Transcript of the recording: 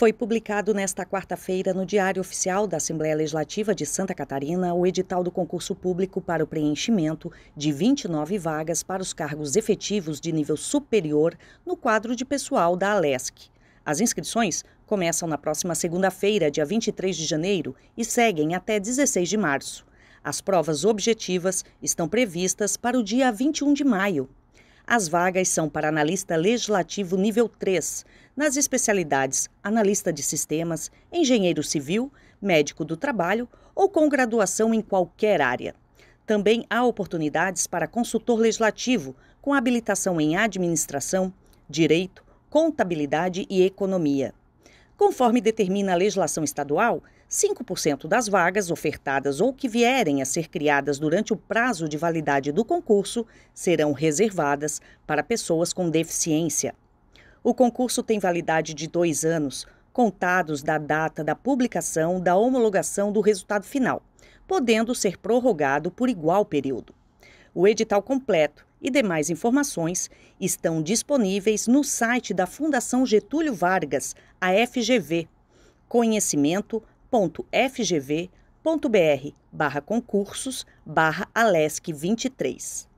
Foi publicado nesta quarta-feira no Diário Oficial da Assembleia Legislativa de Santa Catarina o edital do concurso público para o preenchimento de 29 vagas para os cargos efetivos de nível superior no quadro de pessoal da ALESC. As inscrições começam na próxima segunda-feira, dia 23 de janeiro, e seguem até 16 de março. As provas objetivas estão previstas para o dia 21 de maio. As vagas são para analista legislativo nível 3, nas especialidades analista de sistemas, engenheiro civil, médico do trabalho ou com graduação em qualquer área. Também há oportunidades para consultor legislativo, com habilitação em administração, direito, contabilidade e economia. Conforme determina a legislação estadual, 5% das vagas ofertadas ou que vierem a ser criadas durante o prazo de validade do concurso serão reservadas para pessoas com deficiência. O concurso tem validade de dois anos, contados da data da publicação da homologação do resultado final, podendo ser prorrogado por igual período. O edital completo e demais informações estão disponíveis no site da Fundação Getúlio Vargas, a FGV, conhecimento.fgv.br barra concursos barra Alesc 23.